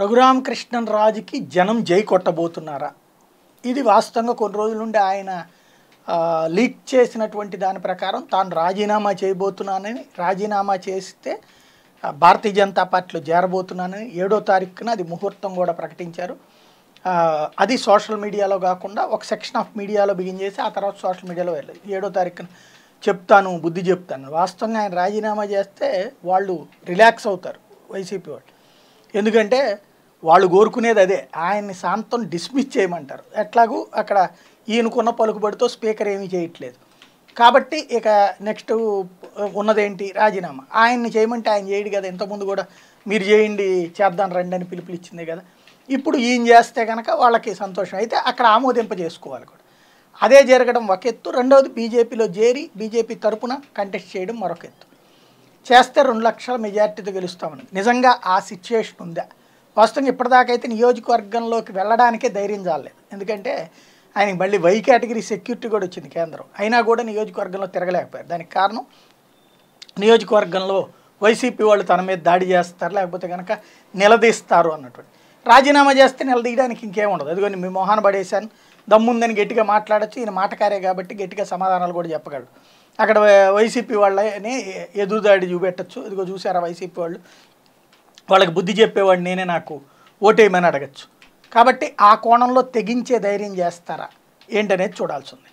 రఘురామకృష్ణన్ రాజుకి జనం జై కొట్టబోతున్నారా ఇది వాస్తవంగా కొన్ని రోజుల నుండి ఆయన లీక్ చేసినటువంటి దాని ప్రకారం తాను రాజీనామా చేయబోతున్నానని రాజీనామా చేస్తే భారతీయ జనతా పార్టీలో చేరబోతున్నానని ఏడో తారీఖున అది ముహూర్తం కూడా ప్రకటించారు అది సోషల్ మీడియాలో కాకుండా ఒక సెక్షన్ ఆఫ్ మీడియాలో బిగిన్ చేసి ఆ తర్వాత సోషల్ మీడియాలో వెళ్ళదు ఏడో తారీఖున చెప్తాను బుద్ధి చెప్తాను వాస్తవంగా ఆయన రాజీనామా చేస్తే వాళ్ళు రిలాక్స్ అవుతారు వైసీపీ వాళ్ళు ఎందుకంటే వాళ్ళు కోరుకునేది అదే ఆయన్ని శాంతం డిస్మిస్ చేయమంటారు ఎట్లాగూ అక్కడ ఈయనకున్న పలుకుబడితో స్పీకర్ ఏమీ చేయట్లేదు కాబట్టి ఇక నెక్స్ట్ ఉన్నదేంటి రాజీనామా ఆయన్ని చేయమంటే ఆయన చేయడు కదా ఇంతకుముందు కూడా మీరు చేయండి చేద్దాం రండి అని పిలుపులు ఇచ్చింది కదా ఇప్పుడు ఈయన చేస్తే కనుక వాళ్ళకి సంతోషం అయితే అక్కడ ఆమోదింపజేసుకోవాలి కూడా అదే జరగడం ఒక ఎత్తు రెండవది బీజేపీలో చేరి బీజేపీ తరపున కంటెస్ట్ చేయడం మరొక ఎత్తు చేస్తే రెండు లక్షల మెజార్టీతో గెలుస్తామని నిజంగా ఆ సిచ్యువేషన్ ఉందా ఇప్పటిదాకా అయితే నియోజకవర్గంలోకి వెళ్ళడానికే ధైర్యం చాలలేదు ఎందుకంటే ఆయనకి మళ్ళీ వై కేటగిరీ సెక్యూరిటీ కూడా వచ్చింది కేంద్రం అయినా కూడా నియోజకవర్గంలో తిరగలేకపోయారు దానికి కారణం నియోజకవర్గంలో వైసీపీ వాళ్ళు తన మీద దాడి చేస్తారు లేకపోతే కనుక నిలదీస్తారు అన్నటువంటి రాజీనామా చేస్తే నిలదీయడానికి ఇంకేముండదు అదిగోని మేము మొహాన పడేశాను దమ్ముందని గట్టిగా మాట్లాడచ్చు ఈయన మాటకారే కాబట్టి గట్టిగా సమాధానాలు కూడా చెప్పగలడు అక్కడ వైసీపీ వాళ్ళని ఎదురుదాడి చూపెట్టచ్చు ఇదిగో చూసారా వైసీపీ వాళ్ళు వాళ్ళకి బుద్ధి చెప్పేవాడు నేనే నాకు ఓటేయమని అడగచ్చు కాబట్టి ఆ కోణంలో తెగించే ధైర్యం చేస్తారా ఏంటనేది చూడాల్సి ఉంది